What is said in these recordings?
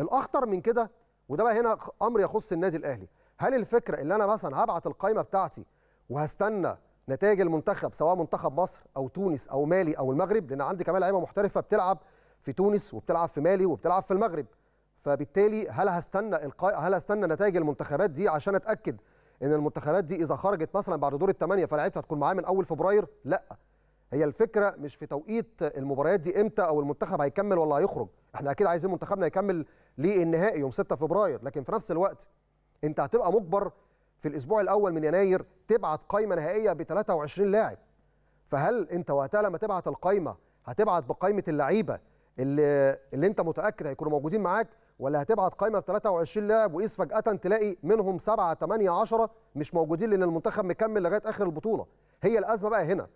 الاخطر من كده وده بقى هنا امر يخص النادي الاهلي هل الفكره اللي انا مثلا هبعت القائمه بتاعتي وهستنى نتائج المنتخب سواء منتخب مصر او تونس او مالي او المغرب لان عندي كمان لعيبه محترفه بتلعب في تونس وبتلعب في مالي وبتلعب في المغرب فبالتالي هل هستنى القا... هل هستنى نتائج المنتخبات دي عشان اتاكد ان المنتخبات دي اذا خرجت مثلا بعد دور الثمانيه فلعيبتها هتكون معايا من اول فبراير لا هي الفكره مش في توقيت المباريات دي امتى او المنتخب هيكمل ولا هيخرج احنا اكيد عايزين منتخبنا يكمل ليه النهائي يوم 6 فبراير لكن في نفس الوقت انت هتبقى مجبر في الاسبوع الاول من يناير تبعت قائمه نهائيه ب 23 لاعب فهل انت وقتها لما تبعت القائمه هتبعت بقائمه اللعيبه اللي اللي انت متاكد هيكونوا موجودين معاك ولا هتبعت قائمه ب 23 لاعب وقيس فجاه تلاقي منهم 7 8 10 مش موجودين لان المنتخب مكمل لغايه اخر البطوله هي الازمه بقى هنا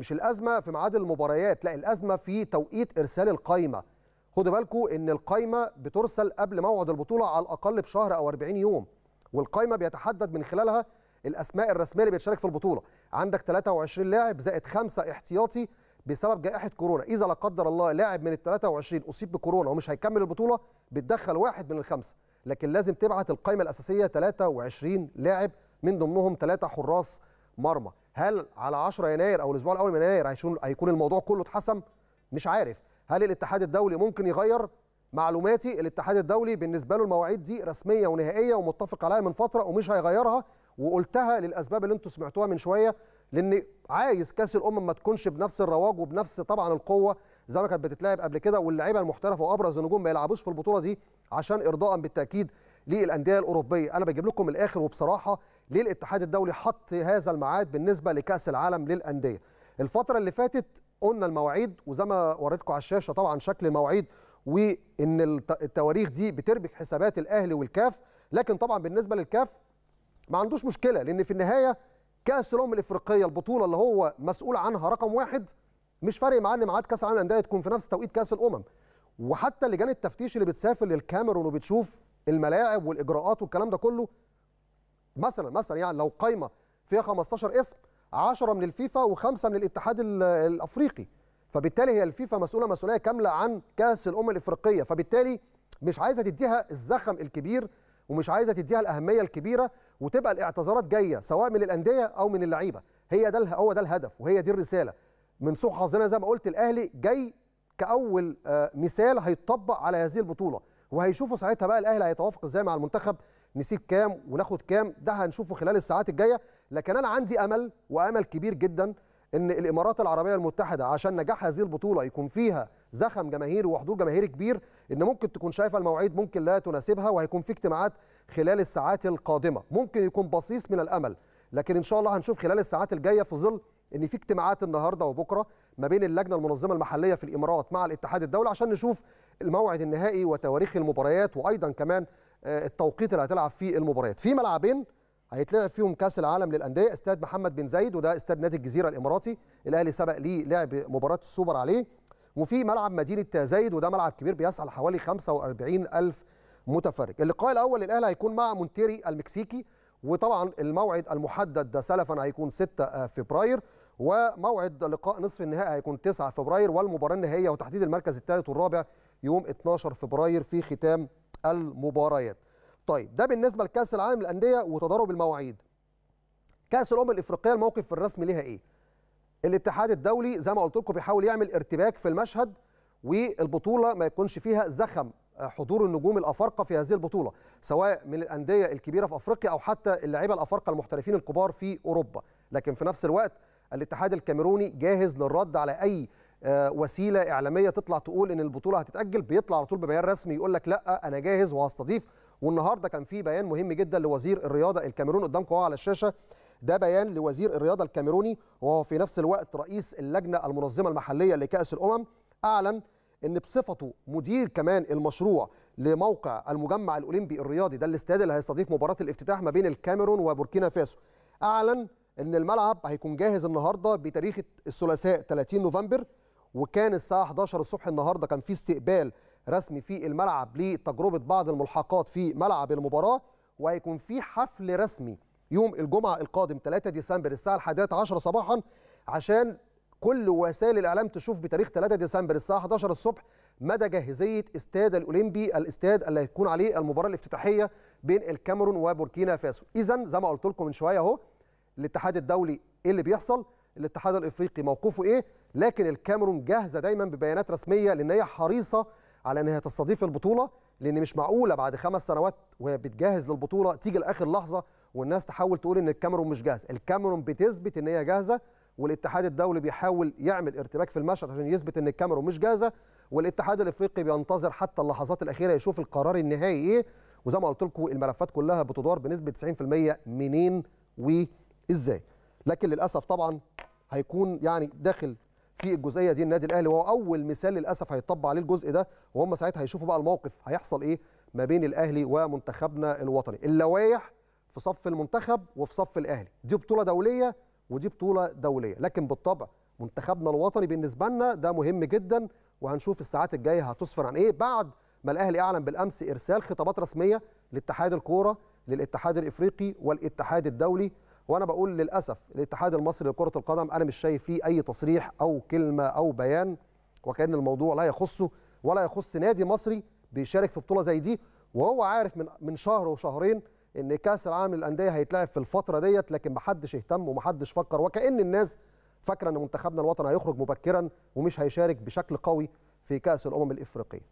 مش الازمه في ميعاد المباريات لا الازمه في توقيت ارسال القايمه خدوا بالكم ان القايمه بترسل قبل موعد البطوله على الاقل بشهر او 40 يوم والقايمه بيتحدد من خلالها الاسماء الرسميه اللي بتشارك في البطوله عندك 23 لاعب زائد خمسه احتياطي بسبب جائحه كورونا اذا لا قدر الله لاعب من ال 23 اصيب بكورونا ومش هيكمل البطوله بتدخل واحد من الخمسه لكن لازم تبعت القائمه الاساسيه 23 لاعب من ضمنهم ثلاثه حراس مرمى هل على 10 يناير او الاسبوع الاول من يناير هيكون الموضوع كله اتحسم مش عارف هل الاتحاد الدولي ممكن يغير معلوماتي الاتحاد الدولي بالنسبه له المواعيد دي رسميه ونهائيه ومتفق عليها من فتره ومش هيغيرها وقلتها للاسباب اللي انتم سمعتوها من شويه لان عايز كاس الامم ما تكونش بنفس الرواج وبنفس طبعا القوه زي ما كانت بتتلعب قبل كده واللعيبه المحترفه وابرز النجوم ما يلعبوش في البطوله دي عشان ارضاء بالتاكيد للانديه الاوروبيه انا بجيب لكم الاخر وبصراحه ليه الاتحاد الدولي حط هذا الميعاد بالنسبه لكاس العالم للانديه الفتره اللي فاتت قلنا المواعيد وزي ما وريتكم على الشاشه طبعا شكل المواعيد وان التواريخ دي بتربك حسابات الاهلي والكاف لكن طبعا بالنسبه للكاف ما عندوش مشكله لان في النهايه كاس الامم الافريقيه البطوله اللي هو مسؤول عنها رقم واحد مش فارق معاه ان ميعاد كاس العالم للانديه تكون في نفس توقيت كاس الامم وحتى لجان التفتيش اللي بتسافر للكاميرون وبتشوف الملاعب والاجراءات والكلام ده كله مثلا مثلا يعني لو قايمه فيها 15 اسم 10 من الفيفا وخمسه من الاتحاد الافريقي فبالتالي هي الفيفا مسؤوله مسؤوليه كامله عن كاس الامم الافريقيه فبالتالي مش عايزه تديها الزخم الكبير ومش عايزه تديها الاهميه الكبيره وتبقى الاعتذارات جايه سواء من الانديه او من اللعيبه هي ده هو ده الهدف وهي دي الرساله من سوء حظنا زي ما قلت الاهلي جاي كاول آه، مثال هيتطبق على هذه البطوله وهيشوفوا ساعتها بقى الاهلي هيتوافق ازاي مع المنتخب نسيب كام وناخد كام ده هنشوفه خلال الساعات الجايه لكن انا عندي امل وامل كبير جدا ان الامارات العربيه المتحده عشان نجاح هذه البطوله يكون فيها زخم جماهيري وحضور جماهيري كبير ان ممكن تكون شايفه المواعيد ممكن لا تناسبها وهيكون في اجتماعات خلال الساعات القادمه ممكن يكون بصيص من الامل لكن ان شاء الله هنشوف خلال الساعات الجايه في ظل ان في اجتماعات النهارده وبكره ما بين اللجنه المنظمه المحليه في الامارات مع الاتحاد الدولي عشان نشوف الموعد النهائي وتواريخ المباريات وايضا كمان آه، التوقيت اللي هتلعب فيه المباريات في ملعبين هيتلعب فيهم كاس العالم للانديه استاد محمد بن زايد وده استاد نادي الجزيره الاماراتي الاهلي سبق ليه لعب مباراه السوبر عليه وفي ملعب مدينه زايد وده ملعب كبير بيسعى لحوالي 45 الف متفرج اللقاء الاول الاهلي هيكون مع مونتيري المكسيكي وطبعا الموعد المحدد سلفا هيكون 6 فبراير وموعد لقاء نصف النهائي هيكون 9 فبراير والمباراه النهائيه وتحديد المركز الثالث والرابع يوم 12 فبراير في ختام المباريات طيب ده بالنسبه لكاس العالم للانديه وتضارب المواعيد كاس الامم الافريقيه الموقف الرسمي ليها ايه الاتحاد الدولي زي ما قلت لكم بيحاول يعمل ارتباك في المشهد والبطوله ما يكونش فيها زخم آه، حضور النجوم الافارقه في هذه البطوله سواء من الانديه الكبيره في افريقيا او حتى اللاعيبه الافارقه المحترفين الكبار في اوروبا لكن في نفس الوقت الاتحاد الكاميروني جاهز للرد على اي آه، وسيله اعلاميه تطلع تقول ان البطوله هتتاجل بيطلع على طول ببيان رسمي يقول لك لا انا جاهز وهستضيف والنهارده كان في بيان مهم جدا لوزير الرياضه الكاميروني قدامكم على الشاشه ده بيان لوزير الرياضه الكاميروني وهو في نفس الوقت رئيس اللجنه المنظمه المحليه لكاس الامم اعلن ان بصفته مدير كمان المشروع لموقع المجمع الاولمبي الرياضي ده الاستاد اللي هيستضيف مباراه الافتتاح ما بين الكاميرون وبوركينا فاسو اعلن ان الملعب هيكون جاهز النهارده بتاريخ الثلاثاء 30 نوفمبر وكان الساعه 11 الصبح النهارده كان في استقبال رسمي في الملعب لتجربه بعض الملحقات في ملعب المباراه وهيكون في حفل رسمي يوم الجمعه القادم 3 ديسمبر الساعه 11 صباحا عشان كل وسائل الاعلام تشوف بتاريخ 3 ديسمبر الساعه 11 الصبح مدى جاهزيه استاد الاولمبي الاستاد اللي هيكون عليه المباراه الافتتاحيه بين الكاميرون وبوركينا فاسو اذا زي ما قلت لكم من شويه اهو الاتحاد الدولي ايه اللي بيحصل الاتحاد الافريقي موقفه ايه لكن الكاميرون جاهزه دايما ببيانات رسميه لان هي حريصه على ان هي تستضيف البطوله لان مش معقوله بعد خمس سنوات وهي بتجهز للبطوله تيجي لاخر لحظه والناس تحاول تقول ان الكاميرون مش جاهز الكاميرون بتثبت ان هي جاهزه والاتحاد الدولي بيحاول يعمل ارتباك في المشهد عشان يثبت ان الكاميرون مش جاهزه والاتحاد الافريقي بينتظر حتى اللحظات الاخيره يشوف القرار النهائي ايه وزي ما قلت لكم الملفات كلها بتدار بنسبه 90% منين وازاي لكن للاسف طبعا هيكون يعني داخل في الجزئيه دي النادي الاهلي وهو اول مثال للاسف هيطبق عليه الجزء ده وهم ساعتها هيشوفوا بقى الموقف هيحصل ايه ما بين الاهلي ومنتخبنا الوطني اللوائح في صف المنتخب وفي صف الاهلي دي بطوله دوليه ودي بطوله دوليه لكن بالطبع منتخبنا الوطني بالنسبه لنا ده مهم جدا وهنشوف الساعات الجايه هتسفر عن ايه بعد ما الاهلي اعلن بالامس ارسال خطابات رسميه لاتحاد الكوره للاتحاد الافريقي والاتحاد الدولي وانا بقول للاسف الاتحاد المصري لكره القدم انا مش شايف فيه اي تصريح او كلمه او بيان وكان الموضوع لا يخصه ولا يخص نادي مصري بيشارك في بطوله زي دي وهو عارف من من شهر وشهرين ان كاس العالم للانديه هيتلعب في الفتره ديت لكن محدش اهتم ومحدش فكر وكان الناس فاكره ان منتخبنا الوطني هيخرج مبكرا ومش هيشارك بشكل قوي في كاس الامم الافريقيه